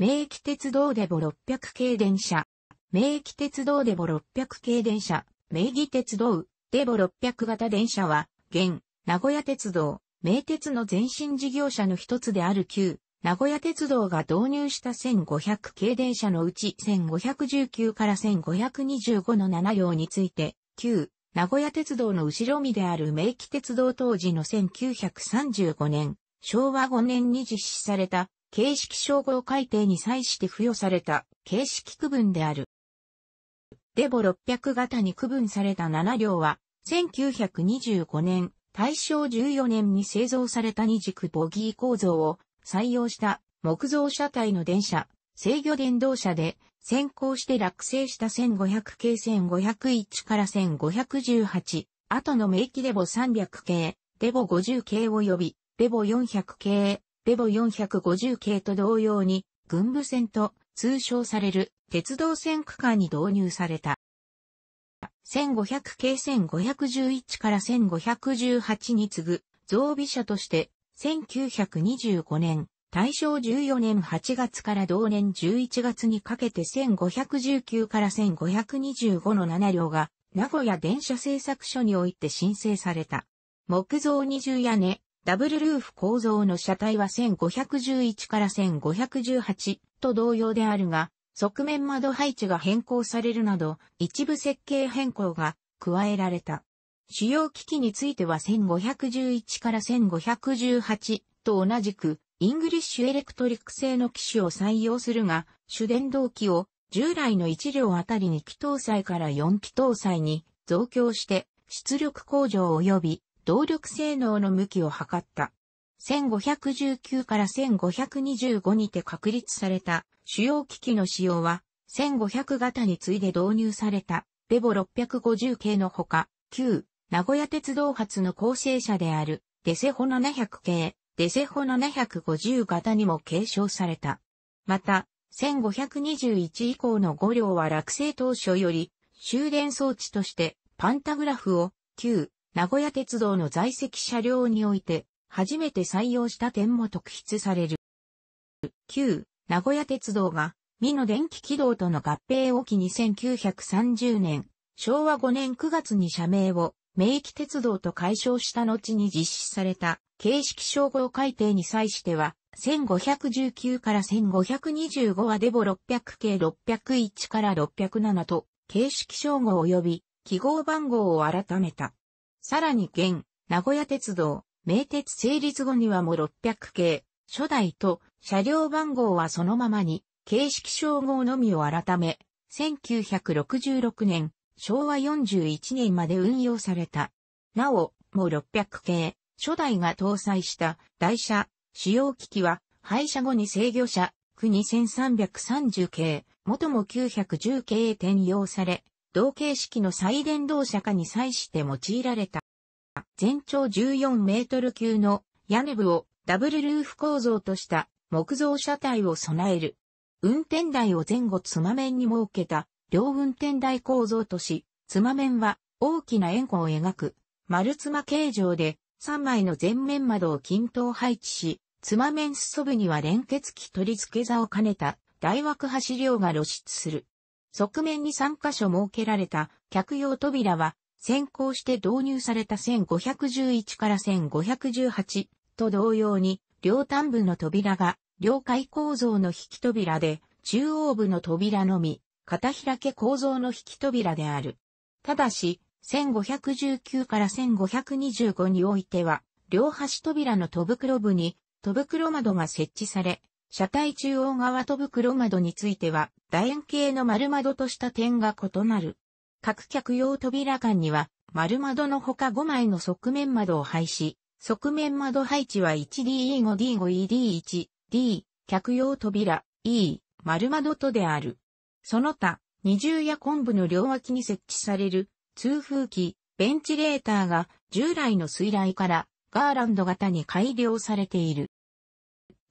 名駅鉄道デボ600系電車。名駅鉄道デボ600系電車、名義鉄道、デボ600型電車は、現、名古屋鉄道、名鉄の前身事業者の一つである旧、名古屋鉄道が導入した1500系電車のうち1519から1525の7両について、旧、名古屋鉄道の後ろ身である名機鉄道当時の1935年、昭和5年に実施された形式称号改定に際して付与された形式区分である。デボ600型に区分された7両は、1925年、大正14年に製造された二軸ボギー構造を採用した木造車体の電車、制御電動車で、先行して落成した1500系1501から1518、後の名機デボ300系、デボ50系及び、デボ400系、レボ450系と同様に、軍部線と通称される鉄道線区間に導入された。1500系1511から1518に次ぐ増備車として、1925年、大正14年8月から同年11月にかけて1519から1525の7両が、名古屋電車製作所において申請された。木造二重屋根、ダブルルーフ構造の車体は1511から1518と同様であるが、側面窓配置が変更されるなど、一部設計変更が加えられた。主要機器については1511から1518と同じく、イングリッシュエレクトリック製の機種を採用するが、主電動機を従来の1両あたり2気搭載から4気搭載に増強して、出力向上及び動力性能の向きを測った。1519から1525にて確立された主要機器の使用は、1500型に次いで導入された、ベボ650系のほか、旧、名古屋鉄道発の構成車である、デセホ700系、デセホ750型にも継承された。また、1521以降の5両は落成当初より、終電装置として、パンタグラフを、旧、名古屋鉄道の在籍車両において、初めて採用した点も特筆される。9、名古屋鉄道が、美の電気軌道との合併を機に1930年、昭和5年9月に社名を、名域鉄道と解消した後に実施された、形式称号改定に際しては、1519から1525はデボ600系601から607と、形式称号及び記号番号を改めた。さらに現、名古屋鉄道、名鉄成立後にはも600系、初代と車両番号はそのままに、形式称号のみを改め、1966年、昭和41年まで運用された。なお、も600系、初代が搭載した台車、使用機器は、廃車後に制御車、区2330系、元も910系へ転用され、同形式の再電動車化に際して用いられた。全長14メートル級の屋根部をダブルルーフ構造とした木造車体を備える。運転台を前後つま面に設けた両運転台構造とし、つま面は大きな円弧を描く丸つま形状で3枚の前面窓を均等配置し、つま面裾部には連結器取り付け座を兼ねた大枠走量が露出する。側面に3箇所設けられた客用扉は先行して導入された1511から1518と同様に両端部の扉が両階構造の引き扉で中央部の扉のみ片開け構造の引き扉である。ただし1519から1525においては両端扉の戸袋部に戸袋窓が設置され車体中央側と袋窓については、楕円形の丸窓とした点が異なる。各客用扉間には、丸窓のほか5枚の側面窓を配し、側面窓配置は 1DE5D5ED1、D、客用扉、E、丸窓とである。その他、二重や昆布の両脇に設置される、通風機、ベンチレーターが従来の水雷からガーランド型に改良されている。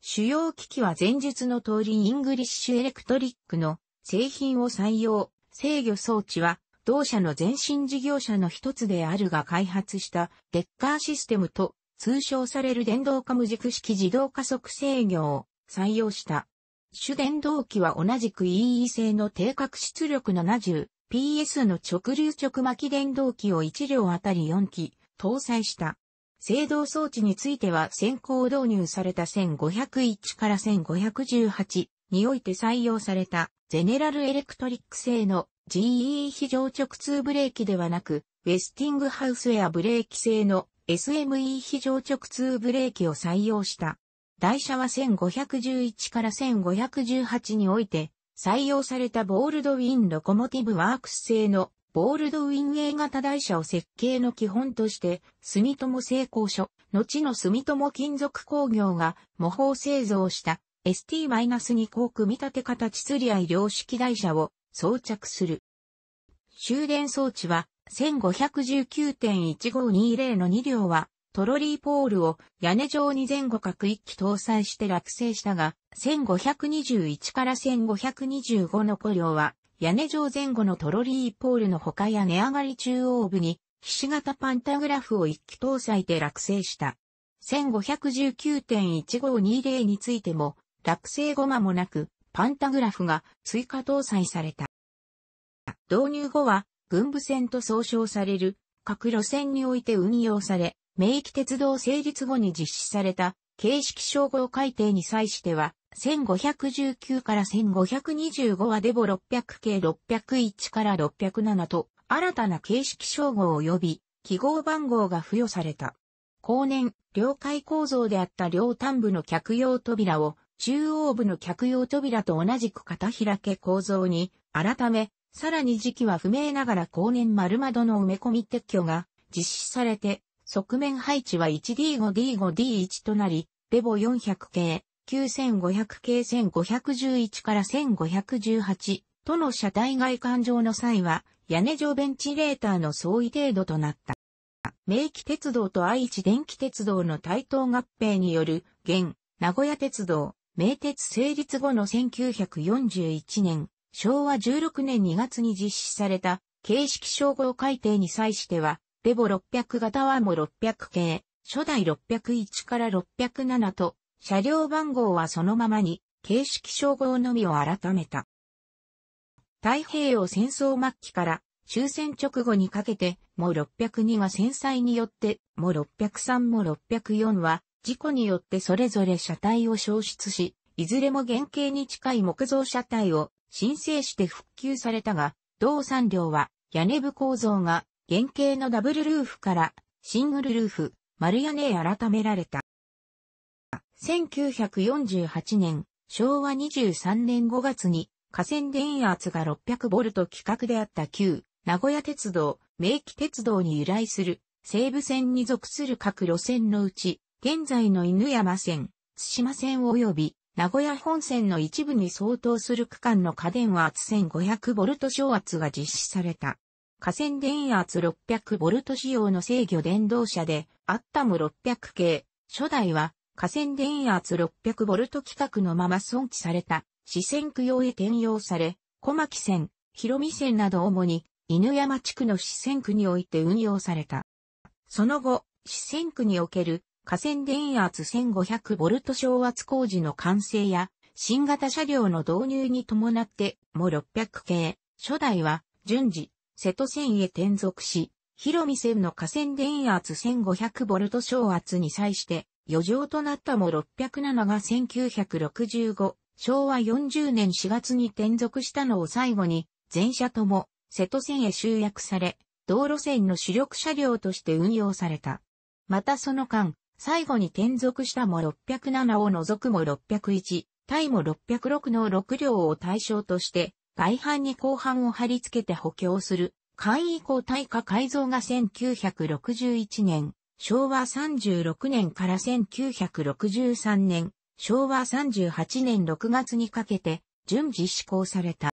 主要機器は前述の通りイングリッシュエレクトリックの製品を採用、制御装置は同社の前身事業者の一つであるが開発したデッカーシステムと通称される電動化無軸式自動加速制御を採用した。主電動機は同じく EE 製の定格出力 70PS の直流直巻電動機を1両あたり4機搭載した。制動装置については先行導入された1501から1518において採用されたゼネラルエレクトリック製の GE 非常直通ブレーキではなく、ウェスティングハウスエアブレーキ製の SME 非常直通ブレーキを採用した。台車は1511から1518において採用されたボールドウィンロコモティブワークス製のボールドウィン A 型台車を設計の基本として、住友製鋼所、後の住友金属工業が模倣製造した ST-2 鋼組み立て型地釣り合い量式台車を装着する。終電装置は1519.1520の2両はトロリーポールを屋根状に前後各一機搭載して落成したが、1521から1525の個両は屋根上前後のトロリーポールの他や値上がり中央部に、菱形パンタグラフを一機搭載で落成した。1519.1520についても、落成後間もなく、パンタグラフが追加搭載された。導入後は、軍部線と総称される、各路線において運用され、名域鉄道成立後に実施された、形式称号改定に際しては、1519から1525はデボ600系601から607と新たな形式称号及び記号番号が付与された。後年、両階構造であった両端部の客用扉を中央部の客用扉と同じく片開け構造に改め、さらに時期は不明ながら後年丸窓の埋め込み撤去が実施されて、側面配置は 1D5D5D1 となり、デボ400系、9500系1511から1518との車体外環状の際は、屋根上ベンチレーターの相違程度となった。明記鉄道と愛知電気鉄道の対等合併による、現、名古屋鉄道、名鉄成立後の1941年、昭和16年2月に実施された、形式称号改定に際しては、レボ600型はも600系、初代601から607と、車両番号はそのままに、形式称号のみを改めた。太平洋戦争末期から終戦直後にかけて、も602は戦災によって、も603も604は、事故によってそれぞれ車体を消失し、いずれも原型に近い木造車体を申請して復旧されたが、同産両は屋根部構造が原型のダブルルーフからシングルルーフ、丸屋根へ改められた。1948年、昭和23年5月に、河川電圧が600ボルト規格であった旧、名古屋鉄道、名機鉄道に由来する、西武線に属する各路線のうち、現在の犬山線、津島線及び、名古屋本線の一部に相当する区間の家電は圧1500ボルト小圧が実施された。河川電圧600ボルト仕様の制御電動車で、あったも600系、初代は河川電圧 600V 規格のまま存置された、四川区用へ転用され、小牧線、広見線など主に、犬山地区の四川区において運用された。その後、四川区における河川電圧 1500V 昇圧工事の完成や、新型車両の導入に伴っても600系、初代は順次、瀬戸線へ転属し、広見線の河川電圧 1500V 昇圧に際して、余剰となったも607が1965、昭和40年4月に転属したのを最後に、全車とも瀬戸線へ集約され、道路線の主力車両として運用された。またその間、最後に転属したも607を除くも601、タイも606の6両を対象として、外反に後半を貼り付けて補強する、簡易交代化改造が1961年昭和36年から1963年、昭和38年6月にかけて順次施行された。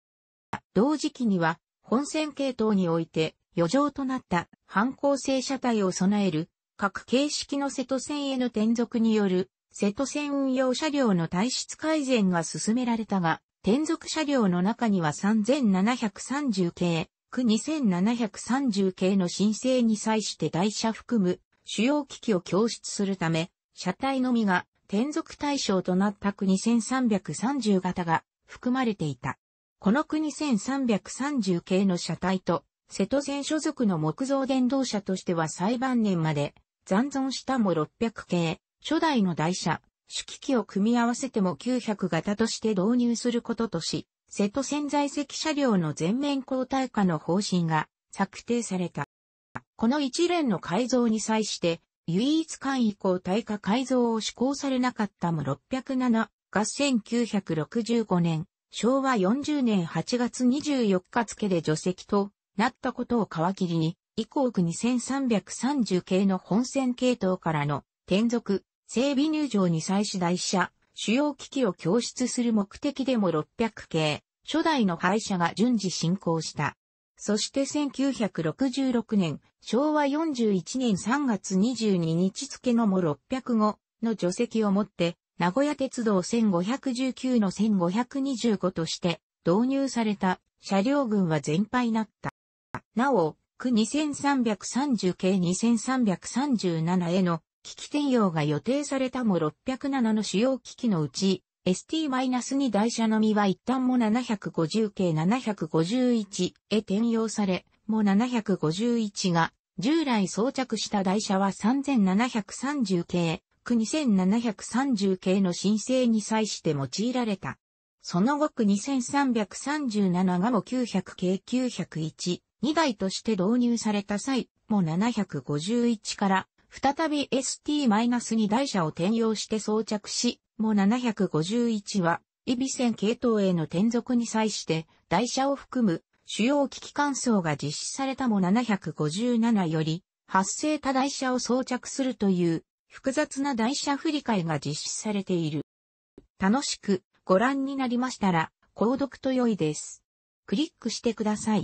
同時期には本線系統において余剰となった反抗性車体を備える各形式の瀬戸線への転属による瀬戸線運用車両の体質改善が進められたが、転属車両の中には3730系、区2730系の申請に際して台車含む主要機器を供出するため、車体のみが転属対象となった国1330型が含まれていた。この国1330系の車体と、瀬戸線所属の木造電動車としては最晩年まで残存したも600系、初代の台車、主機器を組み合わせても900型として導入することとし、瀬戸線在籍車両の全面交代化の方針が策定された。この一連の改造に際して、唯一間以降対価改造を施行されなかったむ607が1965年、昭和40年8月24日付で除籍となったことを皮切りに、以降区2330系の本線系統からの転属、整備入場に際し台車、主要機器を供出する目的でも600系、初代の廃車が順次進行した。そして1966年、昭和41年3月22日付のも605の除籍をもって、名古屋鉄道1519の1525として導入された車両群は全廃なった。なお、区2330系2337への機器転用が予定されたも607の主要機器のうち、ST-2 台車のみは一旦も750系751へ転用され、も751が従来装着した台車は3730系、区2730系の申請に際して用いられた。その後区2337がも900系901、2台として導入された際、も751から再び ST-2 台車を転用して装着し、も751は、イビセン系統への転属に際して、台車を含む主要機器換装が実施されたも757より、発生多台車を装着するという複雑な台車振り替えが実施されている。楽しくご覧になりましたら、購読と良いです。クリックしてください。